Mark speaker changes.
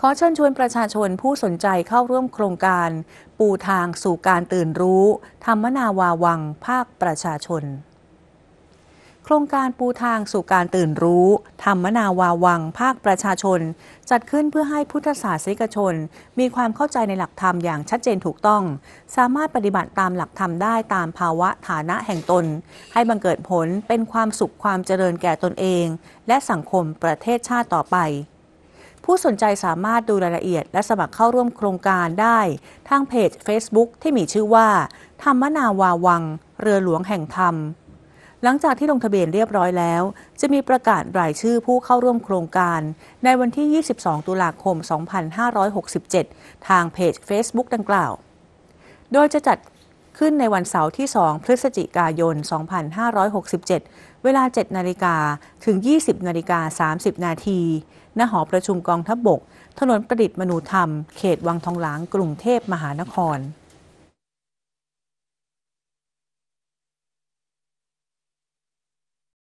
Speaker 1: ขอเชิญชวนประชาชนผู้สนใจเข้าร่วมโครงการ ปูทางสู่การตื่นรู้ ธรรมนาวาวังภาคประชาชน โครงการปูทางสู่การตื่นรู้ ธรรมนาวาวังภาคประชาชน จัดขึ้นเพื่อให้พุทธศาสนิกชน มีความเข้าใจในหลักธรรมอย่างชัดเจนถูกต้อง สามารถปฏิบัติตามหลักธรรมได้ตามภาวะฐานะแห่งตน ให้บังเกิดผลเป็นความสุขความเจริญแก่ตนเอง และสังคมประเทศชาติต่อไปผู้สนใจสามารถดูรายละเอียดและสมัครเข้าร่วมโครงการได้ ทางเพจ Facebook ที่มีชื่อว่า ธรรมนาวาวัง เรือหลวงแห่งธรรม หลังจากที่ลงทะเบียนเรียบร้อยแล้ว จะมีประกาศรายชื่อผู้เข้าร่วมโครงการในวันที่ 22 ตุลาคม 2567 ทางเพจ Facebook ดังกล่าว โดยจะจัดขึ้นในวันเสาร์ที่ 2 พฤศจิกายน 2567 เวลา 7นาฬิกาถึง 20นาฬิกา 30 นาทีณหอประชุมกองทัพบบกถนนประดิษฐ์มนูธรรม เขตวังทองหลาง กรุงเทพมหานคร